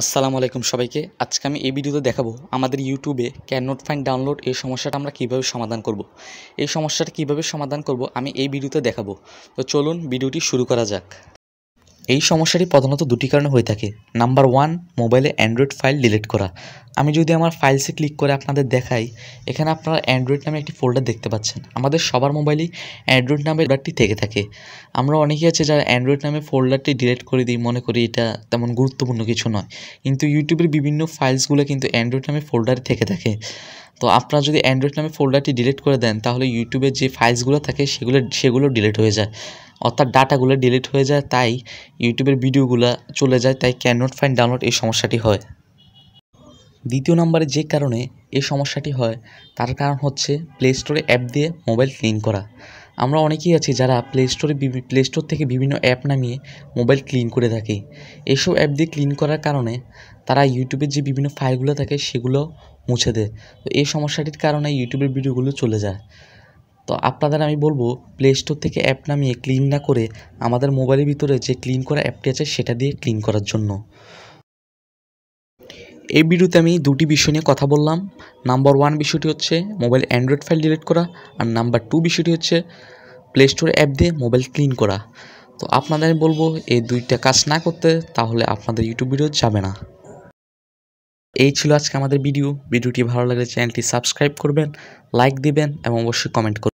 আসসালামু আলাইকুম সবাইকে আজকে আমি এই ভিডিওতে দেখাবো আমাদের ইউটিউবে ক্যান নোট ফাইন্ড ডাউনলোড এই সমস্যাটা আমরা কিভাবে সমাধান করব। এই সমস্যাটা কিভাবে সমাধান করব আমি এই ভিডিওতে দেখাবো তো চলুন ভিডিওটি শুরু করা যাক এই সমস্যাটি প্রধানত দুটি কারণে হয়ে থাকে নাম্বার ওয়ান মোবাইলে অ্যান্ড্রয়েড ফাইল ডিলিট করা আমি যদি আমার ফাইলসে ক্লিক করে আপনাদের দেখাই এখানে আপনারা অ্যান্ড্রয়েড নামে একটি ফোল্ডার দেখতে পাচ্ছেন আমাদের সবার মোবাইলেই অ্যান্ড্রয়েড নামে ফোল্ডারটি থেকে থাকে আমরা অনেকেই আছে যারা অ্যান্ড্রয়েড নামে ফোল্ডারটি ডিলিট করে দিই মনে করি এটা তেমন গুরুত্বপূর্ণ কিছু নয় কিন্তু ইউটিউবের বিভিন্ন ফাইলসগুলো কিন্তু অ্যান্ড্রয়েড নামে ফোল্ডারে থেকে থাকে তো আপনারা যদি অ্যান্ড্রয়েড নামে ফোল্ডারটি ডিলিট করে দেন তাহলে ইউটিউবের যে ফাইলসগুলো থাকে সেগুলো সেগুলো ডিলিট হয়ে যায় অর্থাৎ ডাটাগুলো ডিলিট হয়ে যায় তাই ইউটিউবের ভিডিওগুলো চলে যায় তাই ক্যান নট ফাইন্ড ডাউনলোড এই সমস্যাটি হয় দ্বিতীয় নম্বরে যে কারণে এই সমস্যাটি হয় তার কারণ হচ্ছে প্লে স্টোরে অ্যাপ দিয়ে মোবাইল ক্লিন করা আমরা অনেকেই আছি যারা প্লে স্টোরে প্লে স্টোর থেকে বিভিন্ন অ্যাপ নামিয়ে মোবাইল ক্লিন করে থাকি এসব অ্যাপ দিয়ে ক্লিন করার কারণে তারা ইউটিউবের যে বিভিন্ন ফাইলগুলো থাকে সেগুলো মুছে দেয় তো এই সমস্যাটির কারণে ইউটিউবের ভিডিওগুলো চলে যায় তো আপনাদের আমি বলবো প্লে স্টোর থেকে অ্যাপ নামিয়ে ক্লিন না করে আমাদের মোবাইলের ভিতরে যে ক্লিন করা অ্যাপটি আছে সেটা দিয়ে ক্লিন করার জন্য এই ভিডিওতে আমি দুটি বিষয় নিয়ে কথা বললাম নাম্বার ওয়ান বিষয়টি হচ্ছে মোবাইল অ্যান্ড্রয়েড ফাইল ডিলিট করা আর নাম্বার টু বিষয়টি হচ্ছে প্লে স্টোর অ্যাপ দিয়ে মোবাইল ক্লিন করা তো আপনাদের আমি বলবো এই দুইটা কাজ না করতে তাহলে আপনাদের ইউটিউব ভিডিও যাবে না এই ছিল আজকে আমাদের ভিডিও ভিডিওটি ভালো লাগলে চ্যানেলটি সাবস্ক্রাইব করবেন লাইক দিবেন এবং অবশ্যই কমেন্ট করবেন